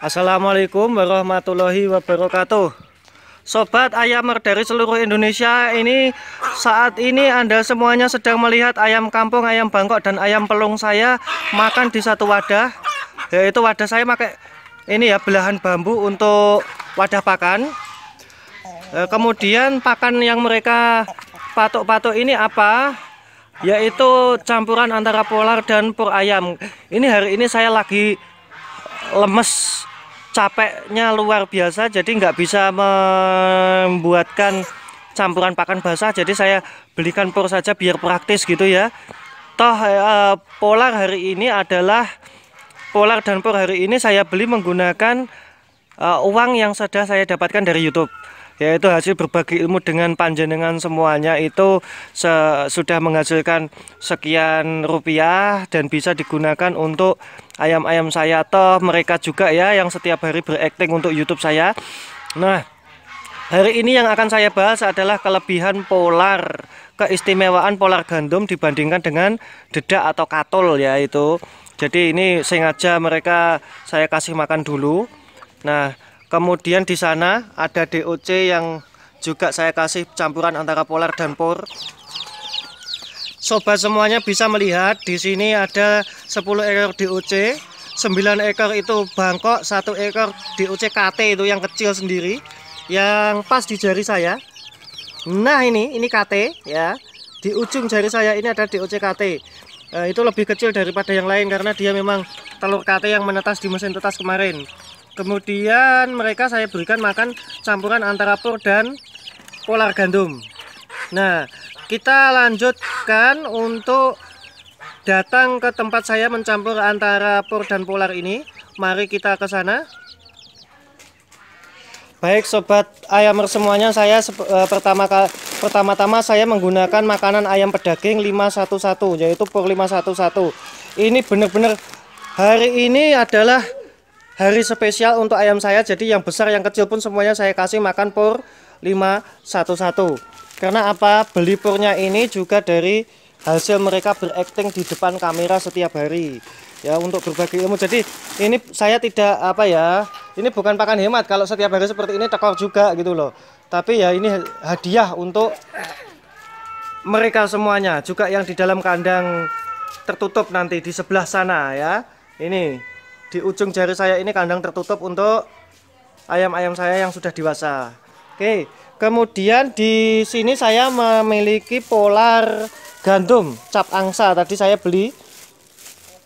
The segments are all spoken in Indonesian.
Assalamualaikum warahmatullahi wabarakatuh Sobat ayam dari seluruh Indonesia ini saat ini Anda semuanya sedang melihat ayam kampung, ayam bangkok dan ayam pelung saya makan di satu wadah yaitu wadah saya pakai ini ya belahan bambu untuk wadah pakan eh, kemudian pakan yang mereka patok-patok ini apa yaitu campuran antara polar dan pur ayam ini hari ini saya lagi lemes capeknya luar biasa jadi nggak bisa membuatkan campuran pakan basah jadi saya belikan pur saja biar praktis gitu ya toh eh, polar hari ini adalah polar dan pur hari ini saya beli menggunakan eh, uang yang sudah saya dapatkan dari YouTube yaitu hasil berbagi ilmu dengan panjenengan semuanya itu se sudah menghasilkan sekian rupiah dan bisa digunakan untuk ayam-ayam saya atau mereka juga ya yang setiap hari berakting untuk YouTube saya. Nah, Hari ini yang akan saya bahas adalah kelebihan polar, keistimewaan polar gandum dibandingkan dengan dedak atau Ya itu. Jadi ini sengaja mereka saya kasih makan dulu. Nah, Kemudian di sana ada DOC yang juga saya kasih campuran antara polar dan por. Sobat semuanya bisa melihat di sini ada 10 ekor DOC, 9 ekor itu bangkok, satu ekor DOC KT itu yang kecil sendiri yang pas di jari saya. Nah, ini ini KT ya. Di ujung jari saya ini ada DOC KT. Eh, itu lebih kecil daripada yang lain karena dia memang telur KT yang menetas di mesin tetas kemarin. Kemudian mereka saya berikan makan campuran antara pur dan polar gandum. Nah, kita lanjutkan untuk datang ke tempat saya mencampur antara pur dan polar ini. Mari kita ke sana. Baik sobat ayam semuanya, saya eh, pertama pertama-tama saya menggunakan makanan ayam pedaging 511 yaitu pur 511. Ini benar-benar hari ini adalah hari spesial untuk ayam saya jadi yang besar yang kecil pun semuanya saya kasih makan pur 511 karena apa beli purnya ini juga dari hasil mereka berakting di depan kamera setiap hari ya untuk berbagi ilmu jadi ini saya tidak apa ya ini bukan pakan hemat kalau setiap hari seperti ini tekor juga gitu loh tapi ya ini hadiah untuk mereka semuanya juga yang di dalam kandang tertutup nanti di sebelah sana ya ini di ujung jari saya ini kandang tertutup untuk ayam-ayam saya yang sudah dewasa. Oke, kemudian di sini saya memiliki polar gandum cap angsa tadi saya beli.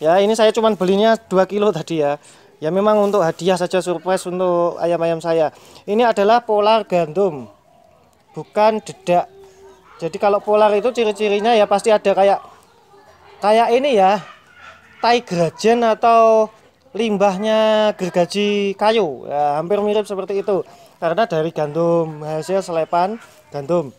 Ya, ini saya cuma belinya 2 kilo tadi ya. Ya memang untuk hadiah saja surprise untuk ayam-ayam saya. Ini adalah polar gandum. Bukan dedak. Jadi kalau polar itu ciri-cirinya ya pasti ada kayak kayak ini ya. Tai grajen atau limbahnya gergaji kayu ya, hampir mirip seperti itu karena dari gandum hasil selepan gandum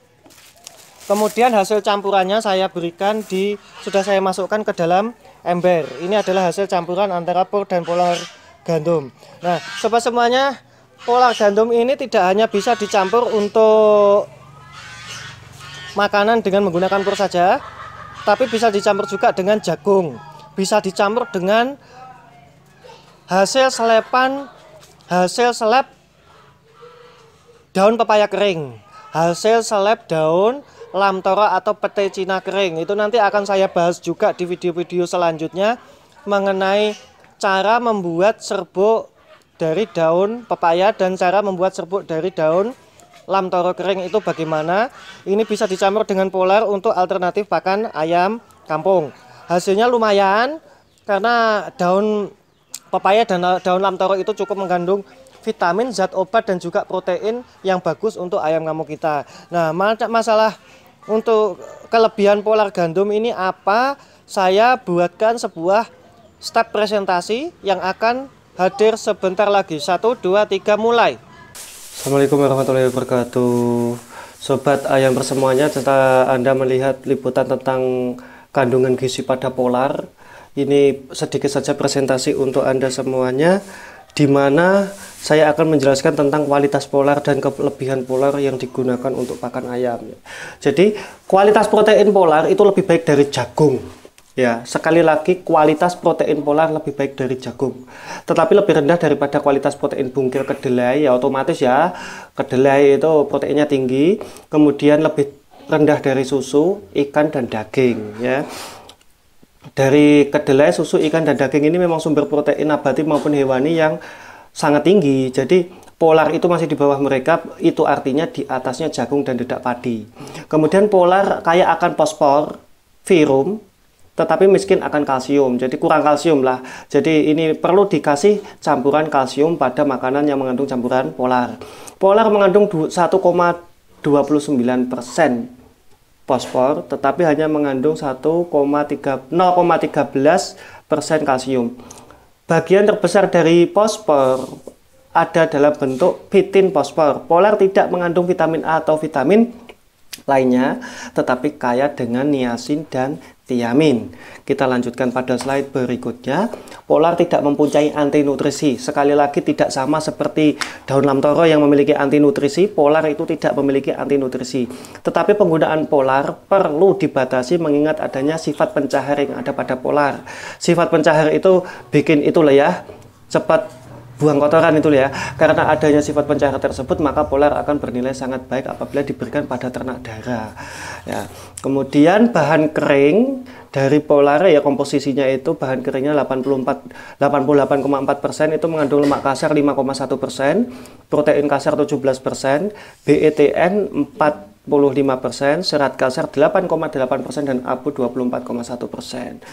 kemudian hasil campurannya saya berikan di sudah saya masukkan ke dalam ember ini adalah hasil campuran antara pur dan polar gandum nah sobat semuanya polar gandum ini tidak hanya bisa dicampur untuk makanan dengan menggunakan pur saja tapi bisa dicampur juga dengan jagung bisa dicampur dengan hasil selepan hasil selep daun pepaya kering hasil selep daun lamtoro atau pete cina kering itu nanti akan saya bahas juga di video-video selanjutnya mengenai cara membuat serbuk dari daun pepaya dan cara membuat serbuk dari daun lamtoro kering itu bagaimana ini bisa dicampur dengan polar untuk alternatif pakan ayam kampung hasilnya lumayan karena daun Pepaya dan daun lamtoro itu cukup mengandung vitamin, zat obat dan juga protein yang bagus untuk ayam kamu kita. Nah, masalah untuk kelebihan polar gandum ini apa? Saya buatkan sebuah step presentasi yang akan hadir sebentar lagi. Satu, dua, tiga, mulai. Assalamualaikum warahmatullahi wabarakatuh. Sobat ayam persemuanya, serta Anda melihat liputan tentang kandungan gizi pada polar ini sedikit saja presentasi untuk Anda semuanya di mana saya akan menjelaskan tentang kualitas polar dan kelebihan polar yang digunakan untuk pakan ayam. Jadi, kualitas protein polar itu lebih baik dari jagung. Ya, sekali lagi kualitas protein polar lebih baik dari jagung. Tetapi lebih rendah daripada kualitas protein bungkil kedelai ya otomatis ya. Kedelai itu proteinnya tinggi, kemudian lebih rendah dari susu, ikan dan daging ya dari kedelai, susu, ikan, dan daging ini memang sumber protein nabati maupun hewani yang sangat tinggi. Jadi polar itu masih di bawah mereka, itu artinya di atasnya jagung dan dedak padi. Kemudian polar kaya akan fosfor, virum, tetapi miskin akan kalsium. Jadi kurang kalsium lah. Jadi ini perlu dikasih campuran kalsium pada makanan yang mengandung campuran polar. Polar mengandung 1,29% fosfor tetapi hanya mengandung 1,13 persen kalsium. Bagian terbesar dari fosfor ada dalam bentuk fitin fosfor. Polar tidak mengandung vitamin A atau vitamin lainnya, tetapi kaya dengan niacin dan tiamin. Kita lanjutkan pada slide berikutnya. Polar tidak mempunyai anti nutrisi. Sekali lagi tidak sama seperti daun lamtoro yang memiliki anti nutrisi, polar itu tidak memiliki anti nutrisi. Tetapi penggunaan polar perlu dibatasi mengingat adanya sifat pencahar yang ada pada polar. Sifat pencahar itu bikin itulah ya cepat buang kotoran itu ya. Karena adanya sifat pencahar tersebut, maka polar akan bernilai sangat baik apabila diberikan pada ternak darah. Ya. Kemudian bahan kering dari polar ya komposisinya itu bahan keringnya 84 88,4% itu mengandung lemak kasar 5,1%, protein kasar 17%, BETN 4 persen, serat kasar 8,8% dan abu 24,1%.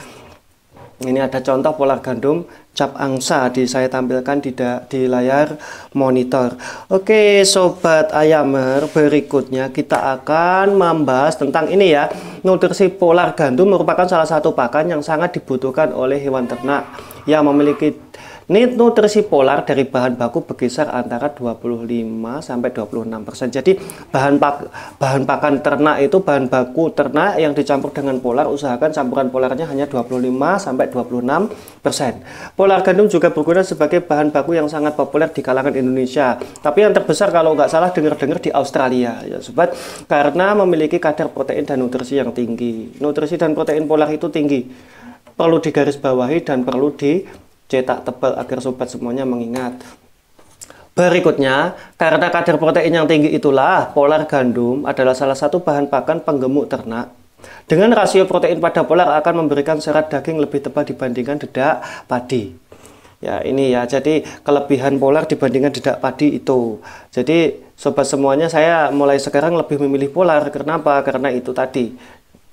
Ini ada contoh polar gandum cap angsa di saya tampilkan di, da, di layar monitor. Oke, sobat ayamer, berikutnya kita akan membahas tentang ini ya. Nutrisi polar gandum merupakan salah satu pakan yang sangat dibutuhkan oleh hewan ternak yang memiliki Nit nutrisi polar dari bahan baku berkisar antara 25 sampai 26 persen. Jadi bahan pak bahan pakan ternak itu bahan baku ternak yang dicampur dengan polar usahakan campuran polarnya hanya 25 sampai 26 persen. Polar gandum juga berguna sebagai bahan baku yang sangat populer di kalangan Indonesia. Tapi yang terbesar kalau nggak salah dengar-dengar di Australia, ya sobat, karena memiliki kadar protein dan nutrisi yang tinggi. Nutrisi dan protein polar itu tinggi. Perlu digarisbawahi dan perlu dicetak tebal agar sobat semuanya mengingat. Berikutnya, karena kadar protein yang tinggi itulah, polar gandum adalah salah satu bahan pakan penggemuk ternak dengan rasio protein pada polar akan memberikan serat daging lebih tebal dibandingkan dedak padi. Ya, ini ya. Jadi kelebihan polar dibandingkan dedak padi itu. Jadi sobat semuanya saya mulai sekarang lebih memilih polar. Kenapa? Karena itu tadi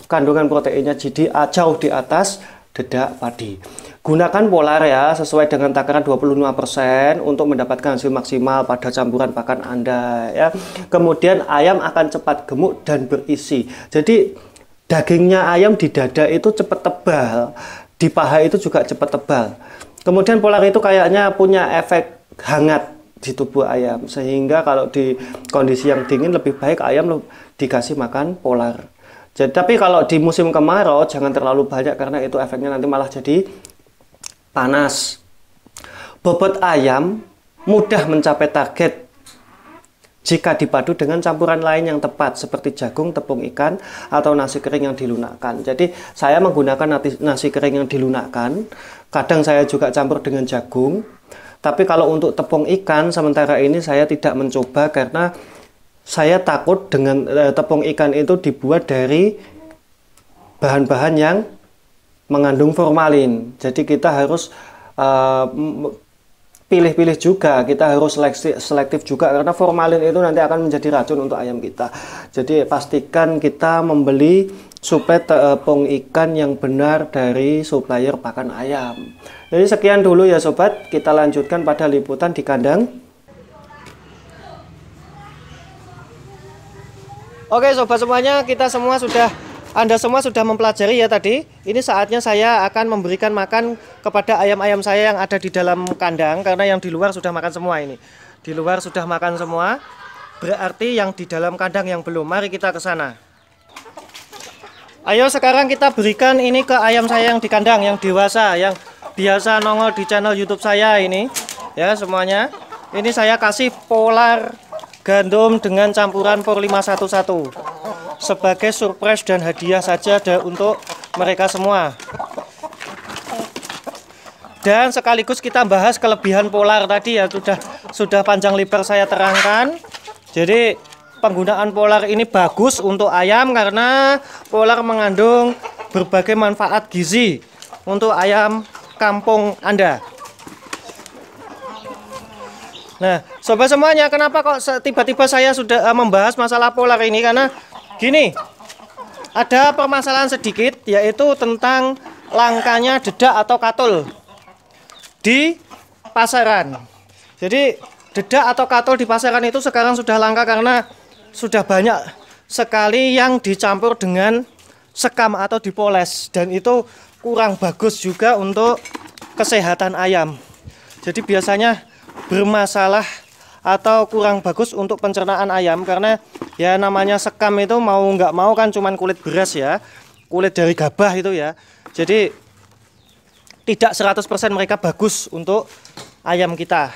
kandungan proteinnya jadi jauh di atas dedak padi. Gunakan polar ya sesuai dengan takaran 25% untuk mendapatkan hasil maksimal pada campuran pakan Anda ya. Kemudian ayam akan cepat gemuk dan berisi. Jadi dagingnya ayam di dada itu cepat tebal, di paha itu juga cepat tebal. Kemudian polar itu kayaknya punya efek hangat di tubuh ayam sehingga kalau di kondisi yang dingin lebih baik ayam dikasih makan polar. Jadi tapi kalau di musim kemarau jangan terlalu banyak karena itu efeknya nanti malah jadi panas. Bobot ayam mudah mencapai target jika dipadu dengan campuran lain yang tepat seperti jagung, tepung ikan, atau nasi kering yang dilunakkan. Jadi saya menggunakan nasi kering yang dilunakkan, kadang saya juga campur dengan jagung, tapi kalau untuk tepung ikan sementara ini saya tidak mencoba karena saya takut dengan eh, tepung ikan itu dibuat dari bahan-bahan yang mengandung formalin. Jadi kita harus eh, pilih-pilih juga kita harus selektif, selektif juga karena formalin itu nanti akan menjadi racun untuk ayam kita jadi pastikan kita membeli supaya tepung eh, ikan yang benar dari supplier pakan ayam jadi sekian dulu ya sobat kita lanjutkan pada liputan di kandang Oke sobat semuanya kita semua sudah anda semua sudah mempelajari ya tadi. Ini saatnya saya akan memberikan makan kepada ayam-ayam saya yang ada di dalam kandang karena yang di luar sudah makan semua ini. Di luar sudah makan semua. Berarti yang di dalam kandang yang belum. Mari kita ke sana. Ayo sekarang kita berikan ini ke ayam saya yang di kandang yang dewasa yang biasa nongol di channel YouTube saya ini. Ya, semuanya. Ini saya kasih polar gandum dengan campuran por 511 sebagai surprise dan hadiah saja ada untuk mereka semua. Dan sekaligus kita bahas kelebihan polar tadi ya sudah sudah panjang lebar saya terangkan. Jadi penggunaan polar ini bagus untuk ayam karena polar mengandung berbagai manfaat gizi untuk ayam kampung Anda. Nah, sobat semuanya, kenapa kok tiba-tiba saya sudah eh, membahas masalah polar ini? Karena Gini, ada permasalahan sedikit yaitu tentang langkanya dedak atau katul di pasaran. Jadi dedak atau katul di pasaran itu sekarang sudah langka karena sudah banyak sekali yang dicampur dengan sekam atau dipoles dan itu kurang bagus juga untuk kesehatan ayam. Jadi biasanya bermasalah atau kurang bagus untuk pencernaan ayam karena ya namanya sekam itu mau nggak mau kan cuman kulit beras ya kulit dari gabah itu ya jadi tidak 100% mereka bagus untuk ayam kita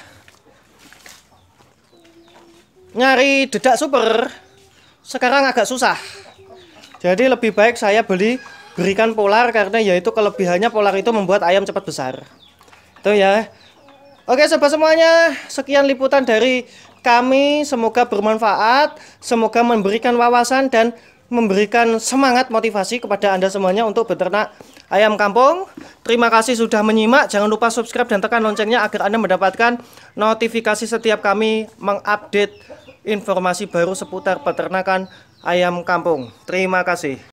nyari dedak super sekarang agak susah jadi lebih baik saya beli berikan polar karena yaitu kelebihannya polar itu membuat ayam cepat besar itu ya Oke sobat semuanya, sekian liputan dari kami. Semoga bermanfaat, semoga memberikan wawasan dan memberikan semangat motivasi kepada Anda semuanya untuk beternak ayam kampung. Terima kasih sudah menyimak. Jangan lupa subscribe dan tekan loncengnya agar Anda mendapatkan notifikasi setiap kami mengupdate informasi baru seputar peternakan ayam kampung. Terima kasih.